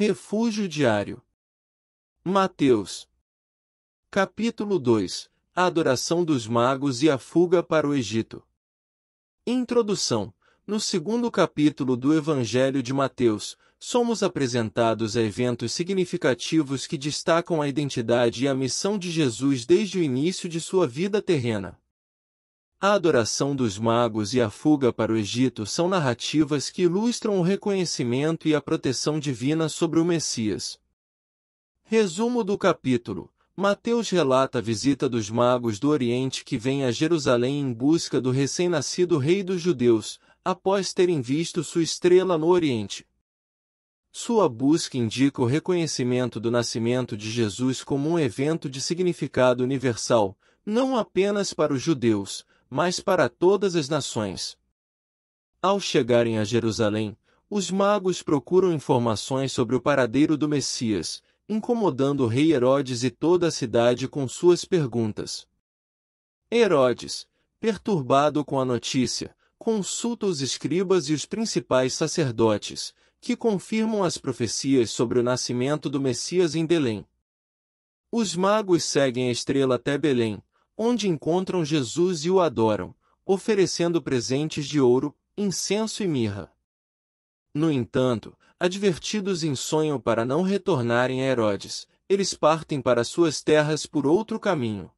Refúgio diário. Mateus. Capítulo 2. A adoração dos magos e a fuga para o Egito. Introdução. No segundo capítulo do Evangelho de Mateus, somos apresentados a eventos significativos que destacam a identidade e a missão de Jesus desde o início de sua vida terrena. A adoração dos magos e a fuga para o Egito são narrativas que ilustram o reconhecimento e a proteção divina sobre o Messias. Resumo do capítulo. Mateus relata a visita dos magos do Oriente que vêm a Jerusalém em busca do recém-nascido rei dos judeus, após terem visto sua estrela no Oriente. Sua busca indica o reconhecimento do nascimento de Jesus como um evento de significado universal, não apenas para os judeus, mas para todas as nações. Ao chegarem a Jerusalém, os magos procuram informações sobre o paradeiro do Messias, incomodando o rei Herodes e toda a cidade com suas perguntas. Herodes, perturbado com a notícia, consulta os escribas e os principais sacerdotes, que confirmam as profecias sobre o nascimento do Messias em Belém. Os magos seguem a estrela até Belém, onde encontram Jesus e o adoram, oferecendo presentes de ouro, incenso e mirra. No entanto, advertidos em sonho para não retornarem a Herodes, eles partem para suas terras por outro caminho.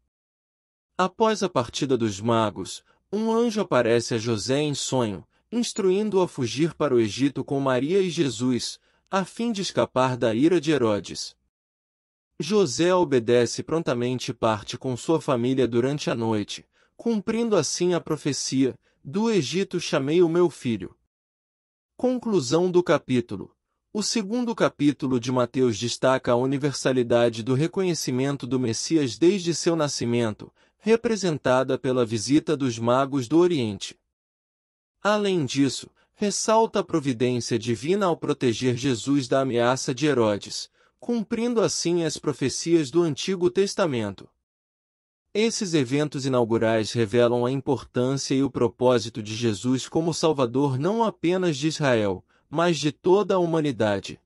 Após a partida dos magos, um anjo aparece a José em sonho, instruindo-o a fugir para o Egito com Maria e Jesus, a fim de escapar da ira de Herodes. José obedece prontamente e parte com sua família durante a noite, cumprindo assim a profecia: Do Egito chamei o meu filho. Conclusão do capítulo. O segundo capítulo de Mateus destaca a universalidade do reconhecimento do Messias desde seu nascimento, representada pela visita dos magos do Oriente. Além disso, ressalta a providência divina ao proteger Jesus da ameaça de Herodes, cumprindo assim as profecias do Antigo Testamento. Esses eventos inaugurais revelam a importância e o propósito de Jesus como Salvador não apenas de Israel, mas de toda a humanidade.